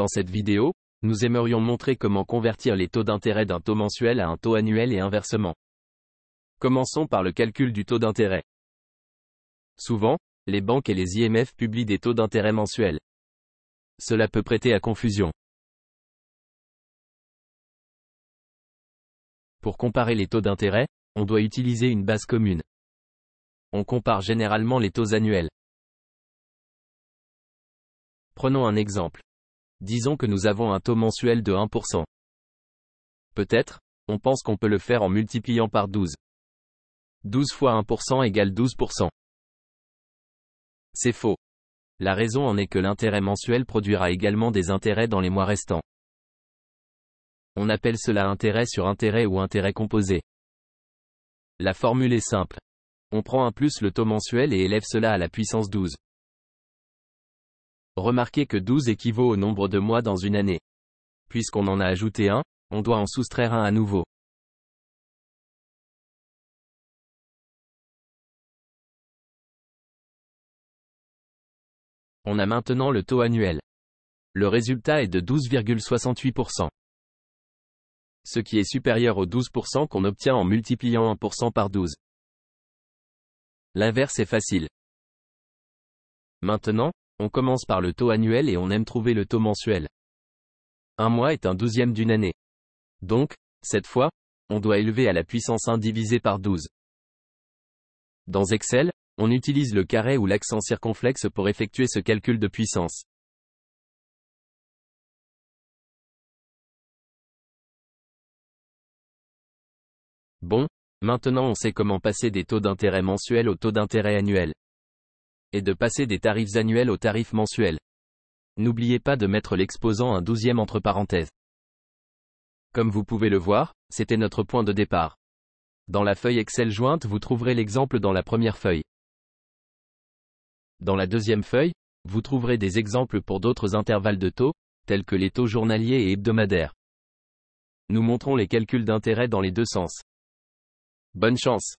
Dans cette vidéo, nous aimerions montrer comment convertir les taux d'intérêt d'un taux mensuel à un taux annuel et inversement. Commençons par le calcul du taux d'intérêt. Souvent, les banques et les IMF publient des taux d'intérêt mensuels. Cela peut prêter à confusion. Pour comparer les taux d'intérêt, on doit utiliser une base commune. On compare généralement les taux annuels. Prenons un exemple disons que nous avons un taux mensuel de 1%. Peut-être, on pense qu'on peut le faire en multipliant par 12. 12 fois 1% égale 12%. C'est faux. La raison en est que l'intérêt mensuel produira également des intérêts dans les mois restants. On appelle cela intérêt sur intérêt ou intérêt composé. La formule est simple. On prend un plus le taux mensuel et élève cela à la puissance 12. Remarquez que 12 équivaut au nombre de mois dans une année. Puisqu'on en a ajouté un, on doit en soustraire un à nouveau. On a maintenant le taux annuel. Le résultat est de 12,68%. Ce qui est supérieur au 12% qu'on obtient en multipliant 1% par 12. L'inverse est facile. Maintenant, on commence par le taux annuel et on aime trouver le taux mensuel. Un mois est un douzième d'une année. Donc, cette fois, on doit élever à la puissance 1 divisé par 12. Dans Excel, on utilise le carré ou l'accent circonflexe pour effectuer ce calcul de puissance. Bon, maintenant on sait comment passer des taux d'intérêt mensuels au taux d'intérêt annuel et de passer des tarifs annuels aux tarifs mensuels. N'oubliez pas de mettre l'exposant un douzième entre parenthèses. Comme vous pouvez le voir, c'était notre point de départ. Dans la feuille Excel jointe, vous trouverez l'exemple dans la première feuille. Dans la deuxième feuille, vous trouverez des exemples pour d'autres intervalles de taux, tels que les taux journaliers et hebdomadaires. Nous montrons les calculs d'intérêt dans les deux sens. Bonne chance